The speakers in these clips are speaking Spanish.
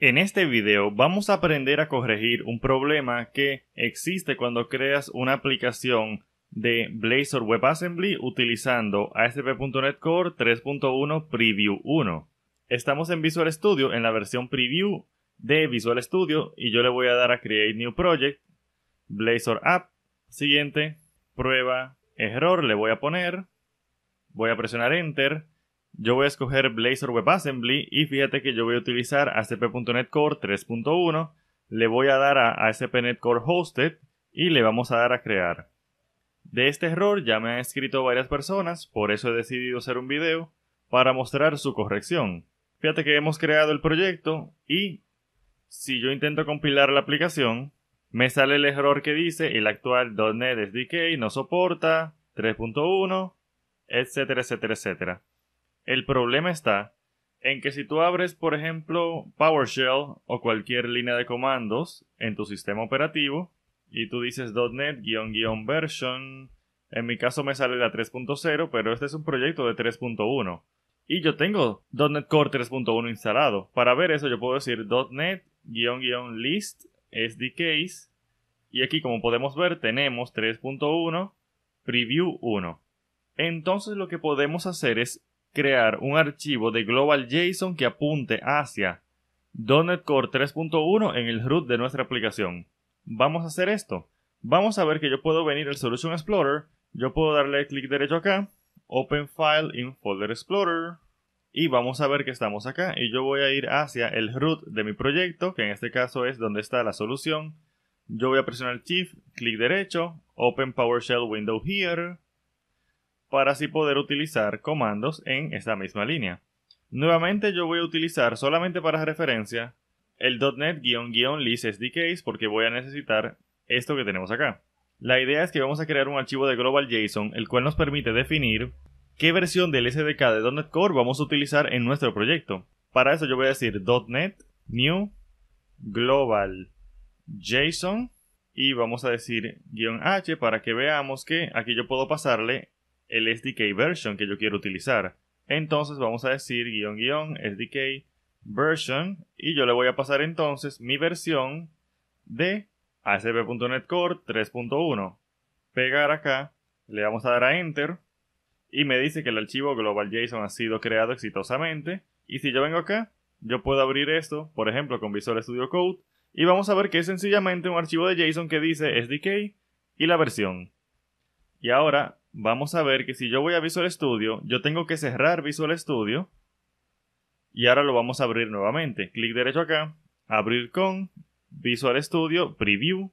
En este video vamos a aprender a corregir un problema que existe cuando creas una aplicación de Blazor WebAssembly utilizando ASP.NET Core 3.1 Preview 1. Estamos en Visual Studio en la versión Preview de Visual Studio y yo le voy a dar a Create New Project, Blazor App, siguiente, prueba, error, le voy a poner, voy a presionar Enter yo voy a escoger Blazor WebAssembly y fíjate que yo voy a utilizar ASP.NET Core 3.1. Le voy a dar a ASP.NET Core Hosted y le vamos a dar a crear. De este error ya me han escrito varias personas, por eso he decidido hacer un video para mostrar su corrección. Fíjate que hemos creado el proyecto y si yo intento compilar la aplicación, me sale el error que dice el actual .NET SDK no soporta 3.1, etcétera, etcétera, etcétera. El problema está en que si tú abres, por ejemplo, PowerShell o cualquier línea de comandos en tu sistema operativo y tú dices .NET-version, en mi caso me sale la 3.0, pero este es un proyecto de 3.1. Y yo tengo .NET Core 3.1 instalado. Para ver eso yo puedo decir .NET-list SDKs y aquí como podemos ver tenemos 3.1 preview 1. Entonces lo que podemos hacer es crear un archivo de global JSON que apunte hacia .NET Core 3.1 en el root de nuestra aplicación. Vamos a hacer esto. Vamos a ver que yo puedo venir al Solution Explorer, yo puedo darle clic derecho acá, Open File in Folder Explorer, y vamos a ver que estamos acá. Y yo voy a ir hacia el root de mi proyecto, que en este caso es donde está la solución. Yo voy a presionar Shift, clic derecho, Open PowerShell Window Here, para así poder utilizar comandos en esta misma línea. Nuevamente yo voy a utilizar solamente para referencia el .NET-list-sdks porque voy a necesitar esto que tenemos acá. La idea es que vamos a crear un archivo de global JSON el cual nos permite definir qué versión del SDK de .NET Core vamos a utilizar en nuestro proyecto. Para eso yo voy a decir .NET New Global JSON y vamos a decir guión H para que veamos que aquí yo puedo pasarle el SDK version que yo quiero utilizar. Entonces vamos a decir guión guión SDK version y yo le voy a pasar entonces mi versión de ASP.NET Core 3.1. Pegar acá, le vamos a dar a enter y me dice que el archivo global.json ha sido creado exitosamente y si yo vengo acá, yo puedo abrir esto, por ejemplo, con Visual Studio Code y vamos a ver que es sencillamente un archivo de JSON que dice SDK y la versión. Y ahora vamos a ver que si yo voy a Visual Studio, yo tengo que cerrar Visual Studio y ahora lo vamos a abrir nuevamente. Clic derecho acá, abrir con Visual Studio Preview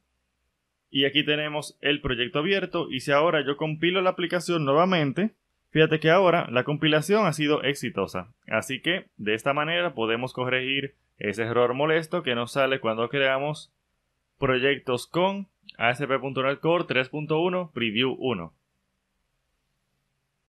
y aquí tenemos el proyecto abierto y si ahora yo compilo la aplicación nuevamente, fíjate que ahora la compilación ha sido exitosa. Así que de esta manera podemos corregir ese error molesto que nos sale cuando creamos proyectos con ASP.NET Core 3.1 Preview 1.